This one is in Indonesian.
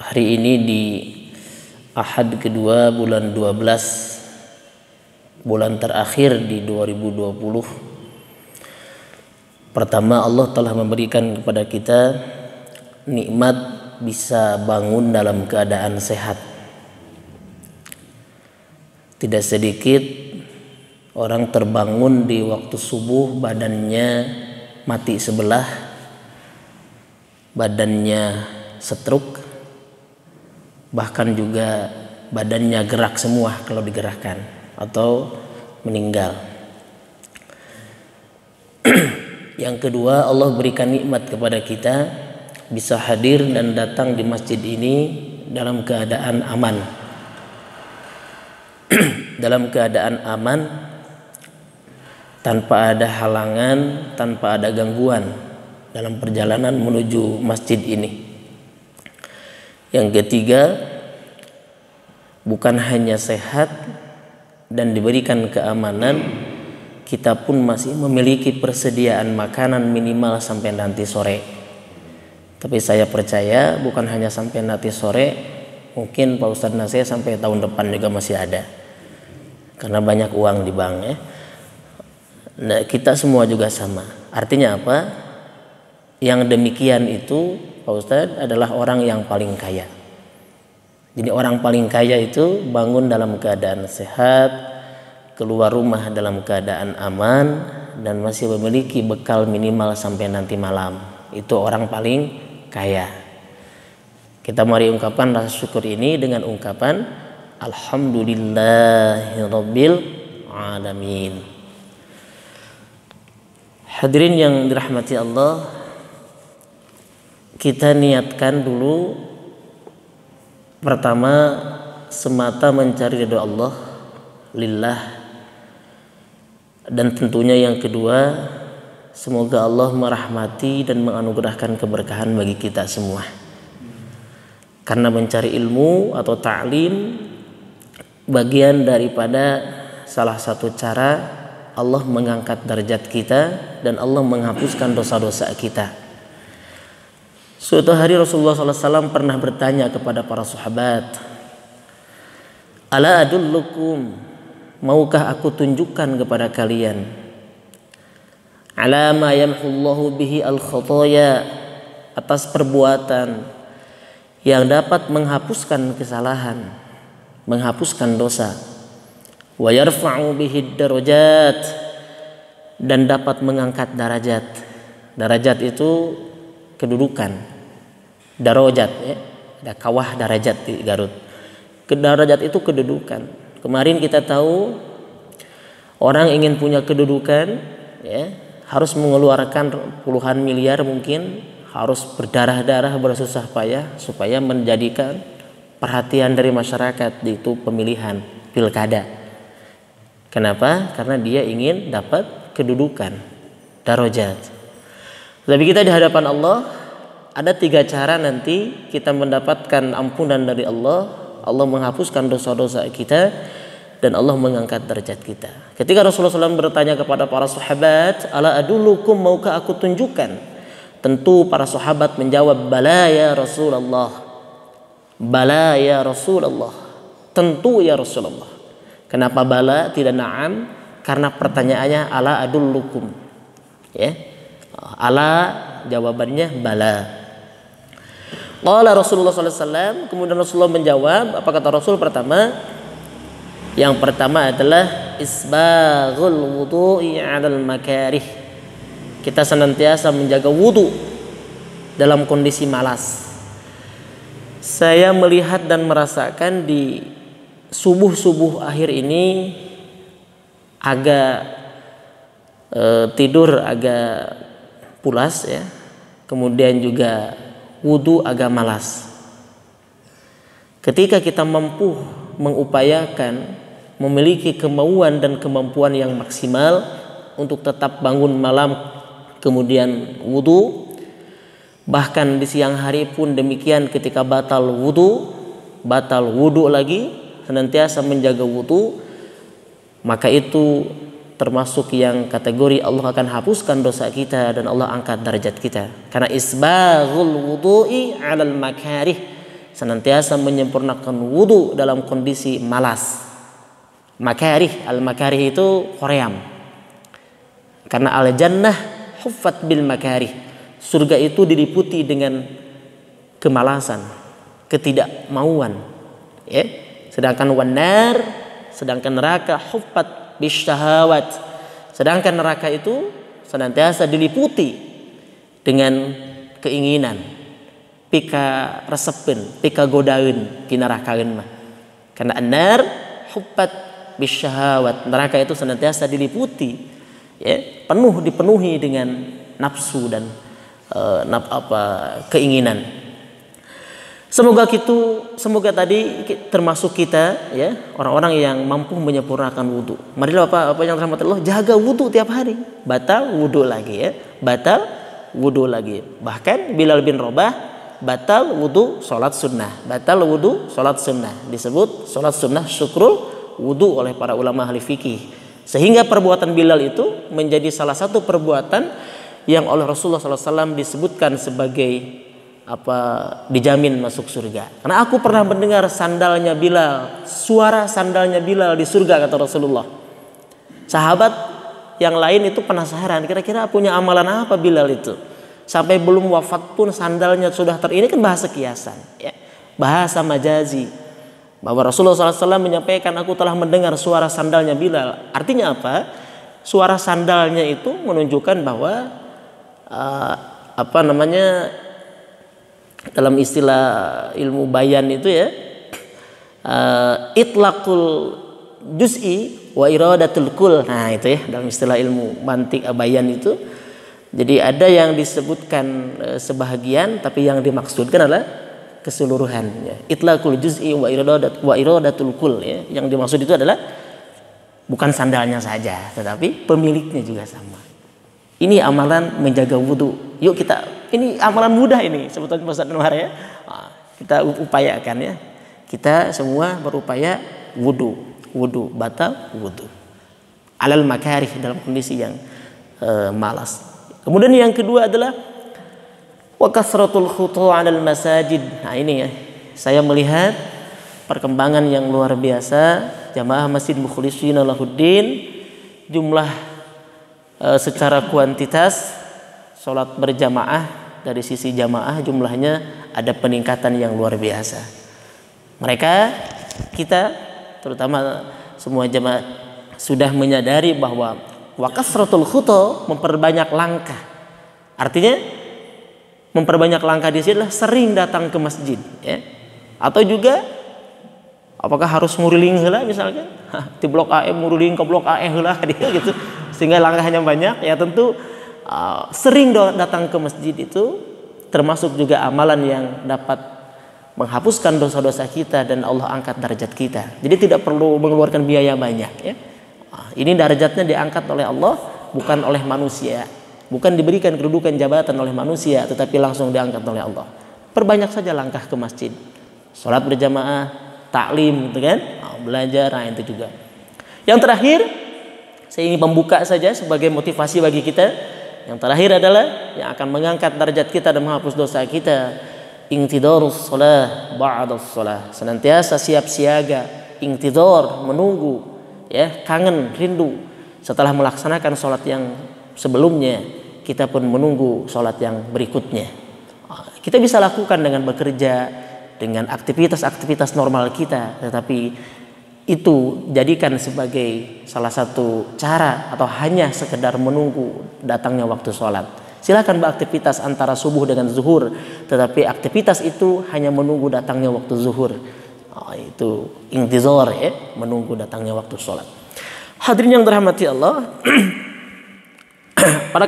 hari ini di Ahad kedua bulan 12 bulan terakhir di 2020 pertama Allah telah memberikan kepada kita nikmat bisa bangun dalam keadaan sehat tidak sedikit orang terbangun di waktu subuh badannya mati sebelah badannya setruk bahkan juga badannya gerak semua kalau digerakkan atau meninggal. Yang kedua, Allah berikan nikmat kepada kita bisa hadir dan datang di masjid ini dalam keadaan aman. dalam keadaan aman tanpa ada halangan, tanpa ada gangguan dalam perjalanan menuju masjid ini. Yang ketiga, bukan hanya sehat dan diberikan keamanan, kita pun masih memiliki persediaan makanan minimal sampai nanti sore. Tapi saya percaya bukan hanya sampai nanti sore, mungkin Pak Ustadz Nasir sampai tahun depan juga masih ada. Karena banyak uang di bank ya. Nah, kita semua juga sama. Artinya apa? Yang demikian itu Pak Ustadz adalah orang yang paling kaya. Jadi orang paling kaya itu bangun dalam keadaan sehat, keluar rumah dalam keadaan aman, dan masih memiliki bekal minimal sampai nanti malam. Itu orang paling kaya. Kita mari ungkapan rasa syukur ini dengan ungkapan Alhamdulillahirabbil alamin. Hadirin yang dirahmati Allah, kita niatkan dulu pertama semata mencari ridho Allah lillah dan tentunya yang kedua semoga Allah merahmati dan menganugerahkan keberkahan bagi kita semua karena mencari ilmu atau ta'lim bagian daripada salah satu cara Allah mengangkat derajat kita dan Allah menghapuskan dosa-dosa kita. Suatu hari Rasulullah SAW pernah bertanya kepada para sahabat, Ala adullukum, maukah aku tunjukkan kepada kalian? Alama yamhullahu bihi al khotoya atas perbuatan yang dapat menghapuskan kesalahan, menghapuskan dosa. Wa yarfa'u bihi darajat dan dapat mengangkat darajat. Darajat itu kedudukan darajat ya ada kawah darajat di Garut Kedarajat itu kedudukan kemarin kita tahu orang ingin punya kedudukan ya harus mengeluarkan puluhan miliar mungkin harus berdarah-darah bersusah payah supaya menjadikan perhatian dari masyarakat itu pemilihan pilkada. Kenapa? Karena dia ingin dapat kedudukan darajat. Tapi kita di hadapan Allah ada tiga cara nanti kita mendapatkan ampunan dari Allah. Allah menghapuskan dosa-dosa kita dan Allah mengangkat derajat kita. Ketika Rasulullah SAW bertanya kepada para sahabat, "Ala adulukum maukah aku tunjukkan?" Tentu para sahabat menjawab, "Bala ya Rasulullah." "Bala ya Rasulullah." "Tentu ya Rasulullah." Kenapa bala tidak na'am? Karena pertanyaannya ala adulukum, Ya. Ala jawabannya bala. Qala Rasulullah SAW kemudian Rasulullah menjawab apa kata Rasul pertama? Yang pertama adalah isbaghul wudu'i 'alal makarih. Kita senantiasa menjaga wudu dalam kondisi malas. Saya melihat dan merasakan di subuh-subuh akhir ini agak e, tidur agak pulas ya. Kemudian juga wudhu agak malas. Ketika kita mampu mengupayakan memiliki kemauan dan kemampuan yang maksimal untuk tetap bangun malam kemudian wudhu bahkan di siang hari pun demikian ketika batal wudhu batal wudhu lagi senantiasa menjaga wudhu maka itu termasuk yang kategori Allah akan hapuskan dosa kita dan Allah angkat derajat kita. Karena isbaghul wudu'i 'alal makarih senantiasa menyempurnakan wudu dalam kondisi malas. Makarih, al makarih itu koream. Karena al jannah huffat bil makarih. Surga itu diliputi dengan kemalasan, ketidakmauan, ya. Sedangkan wanar, sedangkan neraka huffat bisyahawat. Sedangkan neraka itu senantiasa diliputi dengan keinginan, pika resepin, pika godain di neraka mah. Karena anar hubat bisyahawat. Neraka itu senantiasa diliputi ya, penuh dipenuhi dengan nafsu dan uh, apa keinginan. Semoga kita, gitu, semoga tadi termasuk kita ya orang-orang yang mampu menyempurnakan wudhu. Marilah apa apa yang terhormat Allah jaga wudhu tiap hari. Batal wudhu lagi ya, batal wudhu lagi. Bahkan Bilal bin Robah batal wudhu sholat sunnah, batal wudhu sholat sunnah disebut sholat sunnah syukrul wudhu oleh para ulama ahli fikih. Sehingga perbuatan Bilal itu menjadi salah satu perbuatan yang oleh Rasulullah SAW disebutkan sebagai apa dijamin masuk surga. Karena aku pernah mendengar sandalnya Bilal, suara sandalnya Bilal di surga kata Rasulullah. Sahabat yang lain itu penasaran, kira-kira punya amalan apa Bilal itu? Sampai belum wafat pun sandalnya sudah ter ini kan bahasa kiasan, ya. bahasa majazi. Bahwa Rasulullah SAW menyampaikan aku telah mendengar suara sandalnya Bilal. Artinya apa? Suara sandalnya itu menunjukkan bahwa uh, apa namanya dalam istilah ilmu bayan itu ya uh, eh, itlakul juz'i wa iradatul kul nah itu ya dalam istilah ilmu mantik abayan itu jadi ada yang disebutkan eh, sebahagian tapi yang dimaksudkan adalah keseluruhan ya. itlakul juz'i wa iradat wa iradatul kul ya yang dimaksud itu adalah bukan sandalnya saja tetapi pemiliknya juga sama ini amalan menjaga wudhu. Yuk kita, ini amalan mudah ini sebetulnya Ustaz Anwar ya. Ah, kita upayakan ya. Kita semua berupaya wudhu. Wudhu, batal wudhu. Alal makarih dalam kondisi yang e, malas. Kemudian yang kedua adalah wakasratul khutu alal masajid. Nah ini ya, saya melihat perkembangan yang luar biasa jamaah Masjid Mukhlisin Alahuddin jumlah Eh, secara kuantitas sholat berjamaah dari sisi jamaah jumlahnya ada peningkatan yang luar biasa. Mereka kita terutama semua jamaah sudah menyadari bahwa wakasratul khuto memperbanyak langkah. Artinya memperbanyak langkah di sini adalah sering datang ke masjid ya. Atau juga apakah harus muriling misalnya misalkan di blok AE muriling ke blok AE dia gitu sehingga langkahnya banyak ya tentu uh, sering datang ke masjid itu termasuk juga amalan yang dapat menghapuskan dosa-dosa kita dan Allah angkat derajat kita. Jadi tidak perlu mengeluarkan biaya banyak ya. Ah, ini derajatnya diangkat oleh Allah bukan oleh manusia. Bukan diberikan kedudukan jabatan oleh manusia tetapi langsung diangkat oleh Allah. Perbanyak saja langkah ke masjid. sholat berjamaah, taklim gitu kan, ah, belajar nah itu juga. Yang terakhir saya ingin membuka saja sebagai motivasi bagi kita. Yang terakhir adalah yang akan mengangkat derajat kita dan menghapus dosa kita. Ingtidorus sholah ba'dus sholah. Senantiasa siap siaga. Ingtidor, menunggu. ya Kangen, rindu. Setelah melaksanakan sholat yang sebelumnya, kita pun menunggu sholat yang berikutnya. Kita bisa lakukan dengan bekerja, dengan aktivitas-aktivitas normal kita, tetapi itu jadikan sebagai salah satu cara atau hanya sekedar menunggu datangnya waktu sholat. Silahkan beraktivitas antara subuh dengan zuhur, tetapi aktivitas itu hanya menunggu datangnya waktu zuhur. Oh, itu intizor ya, menunggu datangnya waktu sholat. Hadirin yang dirahmati Allah, pada